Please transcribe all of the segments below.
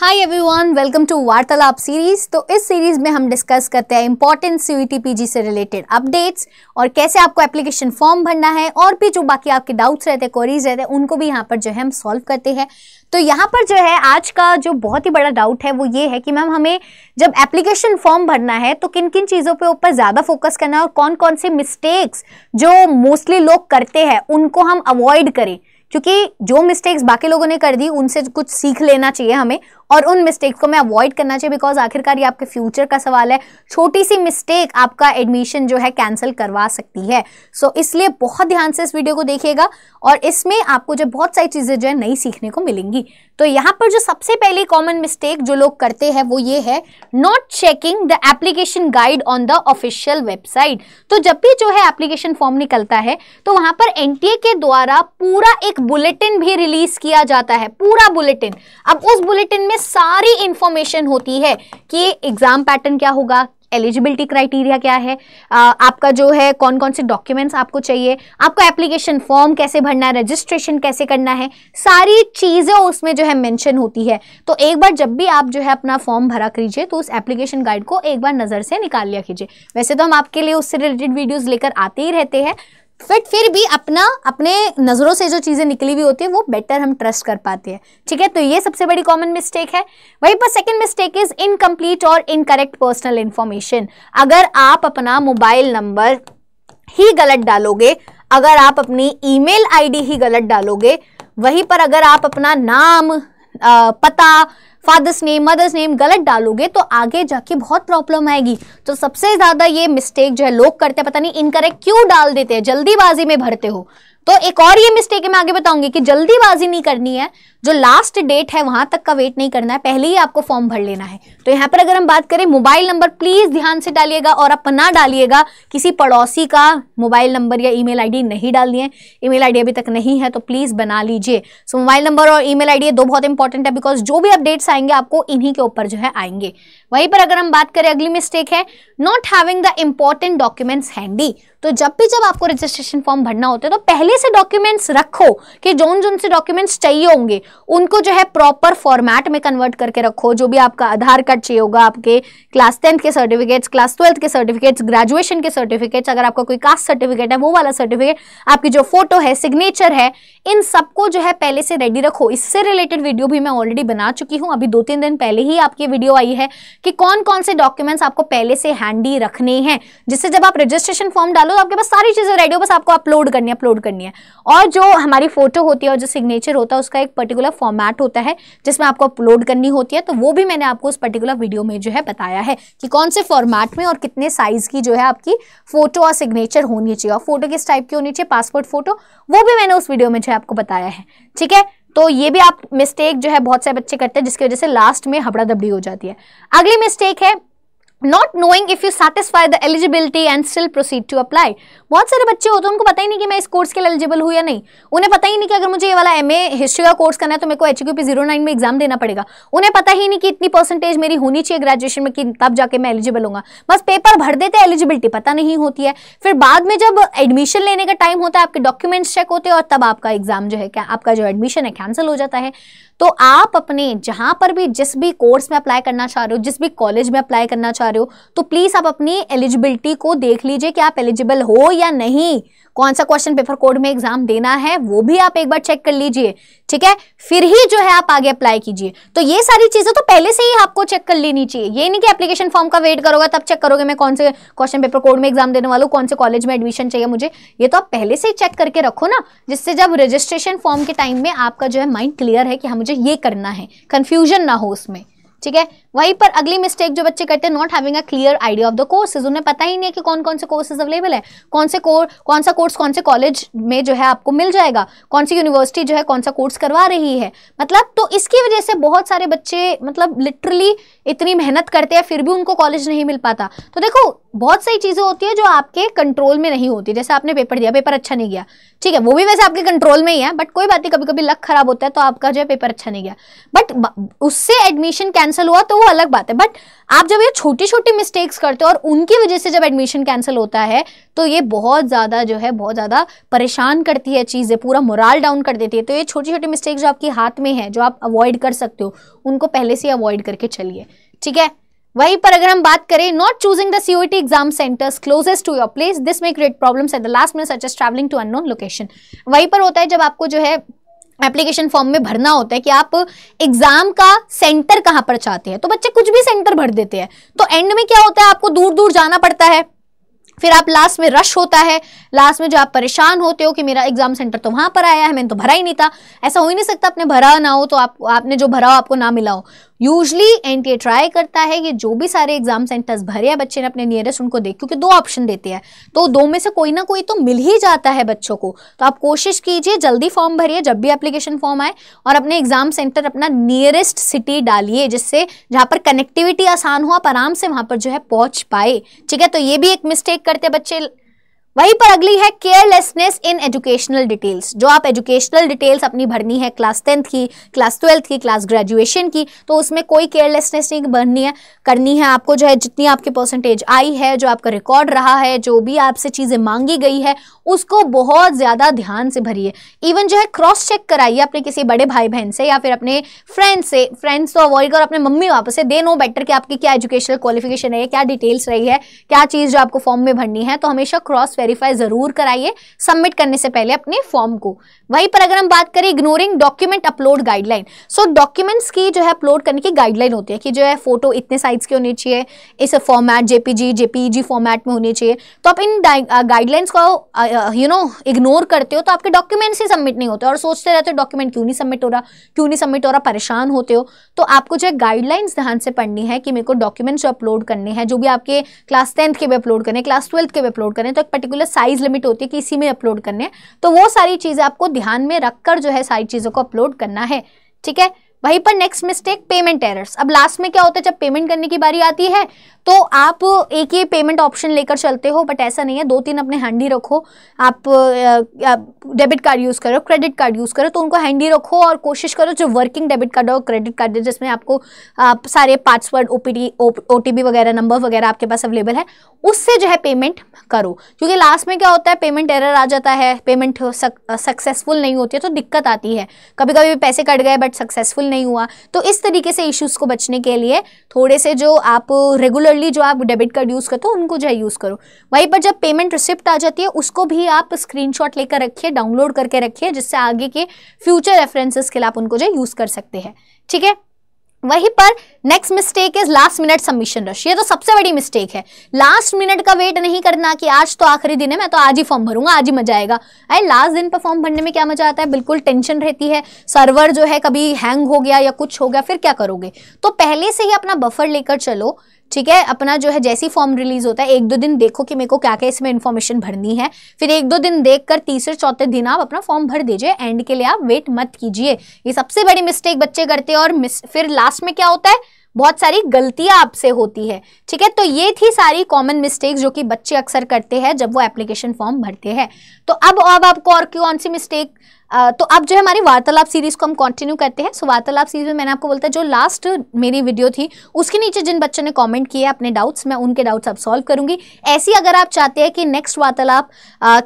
hi everyone welcome to Vartalap series तो इस series में हम डिस्कस करते हैं इंपॉर्टेंट सी पीजी से रिलेटेड अपडेट्स और कैसे आपको एप्लीकेशन फॉर्म भरना है और भी जो बाकी आपके डाउट्स रहते हैं क्वेरीज रहते हैं उनको भी यहाँ पर जो है हम सॉल्व करते हैं तो यहाँ पर जो है आज का जो बहुत ही बड़ा डाउट है वो ये है कि मैम हमें जब एप्लीकेशन फॉर्म भरना है तो किन किन चीज़ों पे ऊपर ज़्यादा फोकस करना है और कौन कौन से मिस्टेक्स जो मोस्टली लोग करते हैं उनको हम अवॉइड करें क्योंकि जो मिस्टेक्स बाकी लोगों ने कर दी उनसे कुछ सीख लेना चाहिए हमें और उन मिस्टेक्स को हमें अवॉइड करना चाहिए बिकॉज आखिरकार ये आपके फ्यूचर का सवाल है छोटी सी मिस्टेक आपका एडमिशन जो है कैंसिल करवा सकती है सो so, इसलिए बहुत ध्यान से इस वीडियो को देखिएगा और इसमें आपको जो बहुत सारी चीज़ें जो है नई सीखने को मिलेंगी तो यहाँ पर जो सबसे पहली कॉमन मिस्टेक जो लोग करते हैं वो ये है not checking the application guide on the official website तो जब भी जो है एप्लीकेशन फॉर्म निकलता है तो वहाँ पर एन के द्वारा पूरा एक बुलेटिन भी रिलीज किया जाता है पूरा बुलेटिन अब उस बुलेटिन में सारी इंफॉर्मेशन होती है कि एग्जाम पैटर्न क्या होगा एलिजिबिलिटी क्राइटेरिया क्या है आ, आपका जो है कौन कौन से डॉक्यूमेंट्स आपको चाहिए आपको एप्लीकेशन फॉर्म कैसे भरना है रजिस्ट्रेशन कैसे करना है सारी चीज़ें उसमें जो है मेंशन होती है तो एक बार जब भी आप जो है अपना फॉर्म भरा कीजिए तो उस एप्लीकेशन गाइड को एक बार नज़र से निकाल लिया कीजिए वैसे तो हम आपके लिए उससे रिलेटेड वीडियोज़ लेकर आते ही रहते हैं बट फिर भी अपना अपने नज़रों से जो चीज़ें निकली हुई होती है वो बेटर हम ट्रस्ट कर पाते हैं ठीक है तो ये सबसे बड़ी कॉमन मिस्टेक है वहीं पर सेकंड मिस्टेक इज़ इनकम्प्लीट और इनकरेक्ट पर्सनल इन्फॉर्मेशन अगर आप अपना मोबाइल नंबर ही गलत डालोगे अगर आप अपनी ईमेल आईडी ही गलत डालोगे वहीं पर अगर आप अपना नाम पता फादर्स नेम मदर्स नेम गलत डालोगे तो आगे जाके बहुत प्रॉब्लम आएगी तो सबसे ज्यादा ये मिस्टेक जो है लोग करते हैं पता नहीं इनकरेक्ट क्यों डाल देते हैं जल्दीबाजी में भरते हो तो एक और ये मिस्टेक मैं आगे बताऊंगी कि जल्दीबाजी नहीं करनी है जो लास्ट डेट है वहां तक का वेट नहीं करना है पहले ही आपको फॉर्म भर लेना है तो यहाँ पर अगर हम बात करें मोबाइल नंबर प्लीज ध्यान से डालिएगा और अपना डालिएगा किसी पड़ोसी का मोबाइल नंबर या ईमेल आईडी नहीं डालनी है ईमेल आईडी अभी तक नहीं है तो प्लीज बना लीजिए सो मोबाइल नंबर और ईमेल आईडी दो बहुत इंपॉर्टेंट है बिकॉज जो भी अपडेट्स आएंगे आपको इन्हीं के ऊपर जो है आएंगे वहीं पर अगर हम बात करें अगली मिस्टेक है not having the important documents handy तो जब भी जब आपको रजिस्ट्रेशन फॉर्म भरना होता है तो पहले से डॉक्यूमेंट्स रखो कि जौन जौन से डॉक्यूमेंट्स चाहिए होंगे उनको जो है प्रॉपर फॉर्मेट में कन्वर्ट करके रखो जो भी आपका आधार कार्ड चाहिए होगा आपके क्लास टेंथ के सर्टिफिकेट्स क्लास ट्वेल्थ के सर्टिफिकेट्स ग्रेजुएशन के सर्टिफिकेट्स अगर आपका कोई कास्ट सर्टिफिकेट है वो वाला सर्टिफिकेट आपकी जो फोटो है सिग्नेचर है इन सबको जो है पहले से रेडी रखो इससे रिलेटेड वीडियो भी मैं ऑलरेडी बना चुकी हूँ अभी दो तीन दिन पहले ही आपकी वीडियो आई है कि कौन कौन से डॉक्यूमेंट्स आपको पहले से हैंडी रखने हैं जिससे जब आप रजिस्ट्रेशन फॉर्म डालो मतलब आपके पास सारी चीज़ें रेडी हो बस आपको अपलोड करनी है अपलोड करनी है और जो हमारी फोटो होती है और जो सिग्नेचर होता है उसका एक पर्टिकुलर फॉर्मेट होता है जिसमें आपको अपलोड करनी होती है तो वो भी मैंने आपको उस पर्टिकुलर वीडियो में जो है बताया है कि कौन से फॉर्मेट में और कितने साइज़ की जो है आपकी फ़ोटो और सिग्नेचर होनी चाहिए और फोटो किस टाइप की होनी चाहिए पासपोर्ट फ़ोटो वो भी मैंने उस वीडियो में जो है आपको बताया है ठीक है तो ये भी आप मिस्टेक जो है बहुत सारे बच्चे करते हैं जिसकी वजह से लास्ट में हबड़ा दबड़ी हो जाती है अगली मिस्टेक है not knowing if you satisfy the eligibility and still proceed to apply बहुत सारे बच्चे होते हैं उनको पता ही नहीं कि मैं इस कोर्स के लिए एलिजिबल हूँ या नहीं उन्हें पता ही नहीं कि अगर मुझे ये वाला एम ए हिस्ट्री का कोर्स करना है तो मेरे को H Q P zero nine में एग्जाम देना पड़ेगा उन्हें पता ही नहीं कि इतनी परसेंटेज मेरी होनी चाहिए ग्रेजुएशन में कि तब जाके मैं एलिजिबल हूँ बस पेपर भर देते हैं एलिजिबिलिटी पता नहीं होती है फिर बाद में जब एडमिशन लेने का टाइम होता है आपके डॉक्यूमेंट्स चेक होते हैं और तब आपका एग्जाम जो है क्या आपका जो एडमिशन है कैंसिल हो जाता है तो आप अपने जहाँ पर भी जिस भी कोर्स में अप्लाई करना चाह रहे हो जिस भी कॉलेज में अप्लाई करना चाह रहे हो रहे हो तो प्लीज़ आप अपनी एलिजिबिलिटी को देख लीजिए कि आप एलिजिबल हो या नहीं कौन सा क्वेश्चन पेपर कोड में एग्जाम देना है वो भी आप एक बार चेक कर लीजिए ठीक है फिर ही जो है आप आगे अप्लाई कीजिए तो ये सारी चीज़ें तो पहले से ही आपको चेक कर लेनी चाहिए ये नहीं कि एप्लीकेशन फॉर्म का वेट करोगे तब चेक करोगे मैं कौन से क्वेश्चन पेपर कोड में एग्जाम देने वालों कौन से कॉलेज में एडमिशन चाहिए मुझे ये तो आप पहले से ही चेक करके रखो ना जिससे जब रजिस्ट्रेशन फॉर्म के टाइम में आपका जो है माइंड क्लियर है कि हाँ मुझे ये करना है कन्फ्यूजन ना हो उसमें ठीक है वहीं पर अगली मिस्टेक जो बच्चे करते हैं not having a clear idea of the courses उन्हें पता ही नहीं है कि कौन कौन से कोर्सेज अवेलेबल है कौन से कोर कौन सा कोर्स कौन से कॉलेज में जो है आपको मिल जाएगा कौन सी यूनिवर्सिटी जो है कौन सा कोर्स करवा रही है मतलब तो इसकी वजह से बहुत सारे बच्चे मतलब लिटरली इतनी मेहनत करते हैं फिर भी उनको कॉलेज नहीं मिल पाता तो देखो बहुत सारी चीज़ें होती है जो आपके कंट्रोल में नहीं होती जैसे आपने पेपर दिया पेपर अच्छा नहीं गया ठीक है वो भी वैसे आपके कंट्रोल में ही है बट कोई बात नहीं कभी कभी लक खराब होता है तो आपका जो है पेपर अच्छा नहीं गया बट उससे एडमिशन कैंसिल कैंसिल हुआ तो वो अलग बात है बट आप जब ये छोटी छोटी मिस्टेक्स करते हो और उनकी वजह से जब एडमिशन कैंसिल होता है तो ये बहुत ज़्यादा जो है बहुत ज़्यादा परेशान करती है चीज़ें पूरा मोराल डाउन कर देती है तो ये छोटी छोटी मिस्टेक्स जो आपके हाथ में है जो आप अवॉइड कर सकते हो उनको पहले से अवॉइड करके चलिए ठीक है वहीं पर अगर हम बात करें not choosing the T exam centres closest to your place this may create problems at the last minute such as travelling to unknown location वहीं पर होता है जब आपको जो है एप्लीकेशन फॉर्म में भरना होता है कि आप एग्जाम का सेंटर कहाँ पर चाहते हैं तो बच्चे कुछ भी सेंटर भर देते हैं तो एंड में क्या होता है आपको दूर दूर जाना पड़ता है फिर आप लास्ट में रश होता है लास्ट में जो आप परेशान होते हो कि मेरा एग्जाम सेंटर तो वहां पर आया है मैंने तो भरा ही नहीं था ऐसा हो ही नहीं सकता आपने भरा ना हो तो आप आपने जो भरा हो आपको ना मिला हो यूजली एनटीए ट्राई करता है कि जो भी सारे एग्जाम सेंटर्स भरे हैं बच्चे ने अपने नियरेस्ट उनको देख क्योंकि दो ऑप्शन देते हैं तो दो में से कोई ना कोई तो मिल ही जाता है बच्चों को तो आप कोशिश कीजिए जल्दी फॉर्म भरिए जब भी एप्लीकेशन फॉर्म आए और अपने एग्जाम सेंटर अपना नियरेस्ट सिटी डालिए जिससे जहाँ पर कनेक्टिविटी आसान हो आप आराम से वहाँ पर जो है पहुँच पाए ठीक है तो ये भी एक मिस्टेक करते बच्चे वहीं पर अगली है केयरलेसनेस इन एजुकेशनल डिटेल्स जो आप एजुकेशनल डिटेल्स अपनी भरनी है क्लास टेंथ की क्लास ट्वेल्थ की क्लास ग्रेजुएशन की तो उसमें कोई केयरलेसनेस नहीं भरनी है करनी है आपको जो है जितनी आपके परसेंटेज आई है जो आपका रिकॉर्ड रहा है जो भी आपसे चीज़ें मांगी गई है उसको बहुत ज़्यादा ध्यान से भरिए इवन जो है क्रॉस चेक कराइए अपने किसी बड़े भाई बहन से या फिर अपने फ्रेंड से फ्रेंड्स तो अवॉइड करो अपने मम्मी पापा से दे नो बेटर कि आपकी क्या एजुकेशनल क्वालिफिकेशन है क्या डिटेल्स रही है क्या चीज़ जो आपको फॉर्म में भरनी है तो हमेशा क्रॉस वेरीफाई जरूर कराइए सबमिट करने से पहले अपने फॉर्म को वहीं पर अगर हम बात करें ignoring document upload guideline so documents की जो है अपलोड करने की गाइडलाइन होती है कि जो है फोटो इतने साइज की होनी चाहिए इस फॉर्मेट जेपीजी जेपीजी फॉर्मेट में होनी चाहिए तो आप इन गाइडलाइंस uh, को यू नो इग्नोर करते हो तो आपके डॉक्यूमेंट्स ही सबमिट नहीं होते और सोचते रहते हो डॉक्यूमेंट क्यों नहीं सबमिट हो रहा क्यों नहीं सबमिट हो रहा परेशान होते हो तो आपको जो है गाइडलाइंस ध्यान से पढ़नी है कि मेरे को डॉक्यूमेंट्स जो अपलोड करने हैं जो भी आपके क्लास टेंथ के भी अपलोड करें क्लास ट्वेल्थ के भी अपलोड करें तो एक पर्टिकुलर साइज लिमिट होती है कि इसी में अपलोड करने हैं तो वो सारी चीज़ें आपको ध्यान में रखकर जो है सारी चीज़ों को अपलोड करना है ठीक है वहीं पर नेक्स्ट मिस्टेक पेमेंट एरर्स अब लास्ट में क्या होता है जब पेमेंट करने की बारी आती है तो आप एक ही पेमेंट ऑप्शन लेकर चलते हो बट ऐसा नहीं है दो तीन अपने हैंडी रखो आप, डेबिट कार्ड यूज़ करो क्रेडिट कार्ड यूज़ करो तो उनको हैंडी रखो और कोशिश करो जो वर्किंग डेबिट कार्ड और क्रेडिट कार्ड है जिसमें आपको आप सारे पासवर्ड ओ पी वगैरह नंबर वगैरह आपके पास अवेलेबल है उससे जो है पेमेंट करो क्योंकि लास्ट में क्या होता है पेमेंट एरर आ जाता है पेमेंट सक्सेसफुल नहीं होती है तो दिक्कत आती है कभी कभी पैसे कट गए बट सक्सेसफुल नहीं हुआ तो इस तरीके से इश्यूज़ को बचने के लिए थोड़े से जो आप रेगुलरली जो आप डेबिट कार्ड यूज़ करते हो उनको जो है यूज़ करो वहीं पर जब पेमेंट रिसिप्ट आ जाती है उसको भी आप स्क्रीनशॉट लेकर रखिए डाउनलोड करके रखिए जिससे आगे के फ्यूचर रेफरेंसेस के लिए आप उनको जो यूज़ कर सकते हैं ठीक है वहीं पर next mistake is last minute submission rush ये तो सबसे बड़ी मिस्टेक है लास्ट मिनट का वेट नहीं करना कि आज तो आखिरी दिन है मैं तो आज ही फॉर्म भरूंगा आज ही मजा आएगा अरे लास्ट दिन पर फॉर्म भरने में क्या मजा आता है बिल्कुल टेंशन रहती है सर्वर जो है कभी हैंग हो गया या कुछ हो गया फिर क्या करोगे तो पहले से ही अपना बफर लेकर चलो ठीक है अपना जो है जैसी फॉर्म रिलीज होता है एक दो दिन देखो कि मेरे को क्या क्या इसमें इन्फॉर्मेशन भरनी है फिर एक दो दिन देख कर तीसरे चौथे दिन आप अपना फॉर्म भर दीजिए एंड के लिए आप वेट मत कीजिए ये सबसे बड़ी मिस्टेक बच्चे करते हैं और फिर लास्ट में क्या होता है बहुत सारी गलतियां आपसे होती है ठीक है तो ये थी सारी कॉमन मिस्टेक्स जो कि बच्चे अक्सर करते हैं जब वो एप्लीकेशन फॉर्म भरते हैं तो अब अब आपको और कौन सी मिस्टेक तो अब जो है हमारी वार्तालाप सीरीज को हम कंटिन्यू करते हैं सो वार्तालाप सीरीज में मैंने आपको बोलता है जो लास्ट मेरी वीडियो थी उसके नीचे जिन बच्चों ने कमेंट किए अपने डाउट्स मैं उनके डाउट्स अब सॉल्व करूंगी ऐसी अगर आप चाहते हैं कि नेक्स्ट वार्तालाप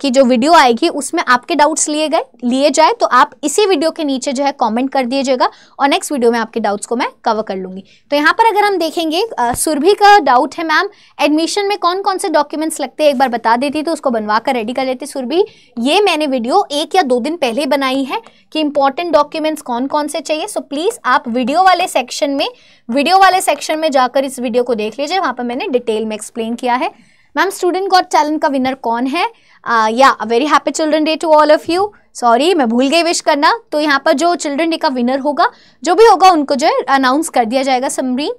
की जो वीडियो आएगी उसमें आपके डाउट्स लिए गए लिए जाए तो आप इसी वीडियो के नीचे जो है कॉमेंट कर दीजिएगा और नेक्स्ट वीडियो में आपके डाउट्स को मैं कवर कर लूंगी तो यहाँ पर अगर हम देखेंगे सुरभि का डाउट है मैम एडमिशन में कौन कौन से डॉक्यूमेंट्स लगते हैं एक बार बता देती तो उसको बनवा कर रेडी कर लेती सुरभि ये मैंने वीडियो एक या दो दिन पहले बनाई है कि इंपॉर्टेंट डॉक्यूमेंट्स कौन कौन से चाहिए सो so, प्लीज़ आप वीडियो वाले सेक्शन में वीडियो वाले सेक्शन में जाकर इस वीडियो को देख लीजिए वहां पर मैंने डिटेल में एक्सप्लेन किया है मैम स्टूडेंट गॉट टैलेंट का विनर कौन है या very happy children day to all of you sorry मैं भूल गई विश करना तो यहाँ पर जो चिल्ड्रन डे का विनर होगा जो भी होगा उनको जो है अनाउंस कर दिया जाएगा समरीन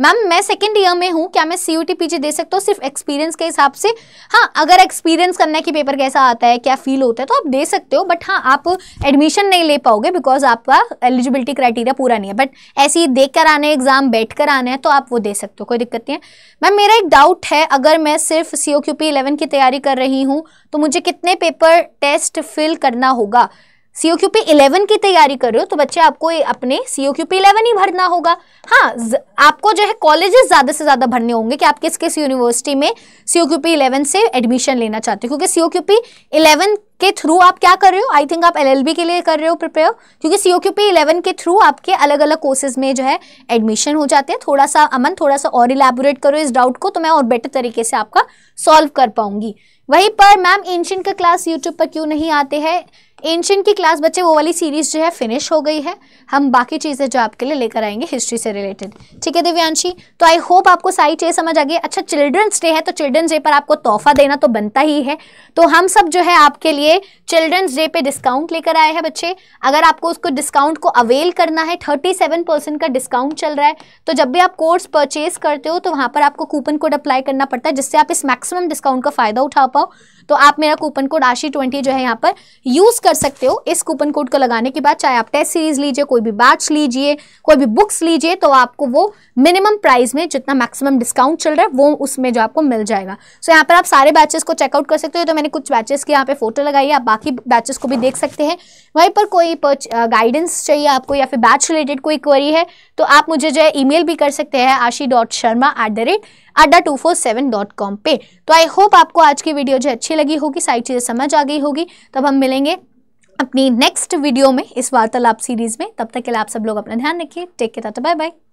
मैम मैं सेकेंड ईयर में हूँ क्या मैं सी यू टी जी दे सकता हूँ सिर्फ एक्सपीरियंस के हिसाब से हाँ अगर एक्सपीरियंस करना है कि पेपर कैसा आता है क्या फील होता है तो आप दे सकते हो बट हाँ आप एडमिशन नहीं ले पाओगे बिकॉज आपका एलिजिबिलिटी क्राइटेरिया पूरा नहीं है बट ऐसे ही देख कर आना है एग्जाम बैठ कर आना है तो आप वो दे सकते हो कोई दिक्कत नहीं है मैम मेरा एक डाउट है अगर मैं सिर्फ C O Q P eleven की तैयारी कर रही हूँ तो मुझे कितने पेपर टेस्ट फिल करना होगा होगा सीओ क्यू पी इलेवन की तैयारी कर रहे हो तो बच्चे आपको अपने सीओ क्यू पी इलेवन ही भरना होगा हाँ आपको जो है कॉलेजेस ज़्यादा से ज़्यादा भरने होंगे कि आप किस किस यूनिवर्सिटी में सीओ क्यू पी इलेवन से एडमिशन लेना चाहते हो क्योंकि सीओ क्यू पी इलेवन के थ्रू आप क्या कर रहे हो आई थिंक आप एलएलबी के लिए कर रहे हो प्रिपेयर क्योंकि सीओ क्यू पी इलेवन के थ्रू आपके अलग अलग कोर्सेज में जो है एडमिशन हो जाते हैं थोड़ा सा अमन थोड़ा सा और इलेबोरेट करो इस डाउट को तो मैं और बेटर तरीके से आपका सॉल्व कर पाऊंगी वहीं पर मैम एंशियन का क्लास यूट्यूब पर क्यों नहीं आते हैं एंशियंट की क्लास बच्चे वो वाली सीरीज जो है फिनिश हो गई है हम बाकी चीज़ें जो आपके लिए लेकर आएंगे हिस्ट्री से रिलेटेड ठीक है दिव्यांशी तो आई होप आपको सारी चीज समझ आ गई अच्छा चिल्ड्रंस डे है तो चिल्ड्रंस डे पर आपको तोहफा देना तो बनता ही है तो हम सब जो है आपके लिए चिल्ड्रंस डे पे डिस्काउंट लेकर आए हैं बच्चे अगर आपको उसको डिस्काउंट को अवेल करना है थर्टी सेवन परसेंट का डिस्काउंट चल रहा है तो जब भी आप कोर्स परचेज करते हो तो वहाँ पर आपको कूपन कोड अप्लाई करना पड़ता है जिससे आप इस मैक्सिमम डिस्काउंट का फ़ायदा उठा पाओ तो आप मेरा कूपन कोड आशी ट्वेंटी जो है यहाँ पर यूज़ कर सकते हो इस कूपन कोड को लगाने के बाद चाहे आप टेस्ट सीरीज लीजिए कोई भी बैच लीजिए कोई भी बुक्स लीजिए तो आपको वो मिनिमम प्राइस में जितना मैक्सिमम डिस्काउंट चल रहा है वो उसमें जो आपको मिल जाएगा सो so, यहाँ पर आप सारे बैचेस को चेकआउट कर सकते हो तो मैंने कुछ बैचेस की यहाँ पे फोटो लगाई है आप बाकी बैचेस को भी देख सकते हैं वहीं पर कोई गाइडेंस चाहिए आपको या फिर बैच रिलेटेड कोई क्वेरी है तो आप मुझे जो है ईमेल भी कर सकते हैं Aashi dot Sharma at the rate Adda two four seven dot com पे तो आई होप आपको आज की वीडियो जो अच्छी लगी होगी सारी चीज़ें समझ आ गई होगी तब हम मिलेंगे अपनी नेक्स्ट वीडियो में इस वार्तालाप सीरीज में तब तक के लिए आप सब लोग अपना ध्यान रखिए टेक के टाटा बाय बाय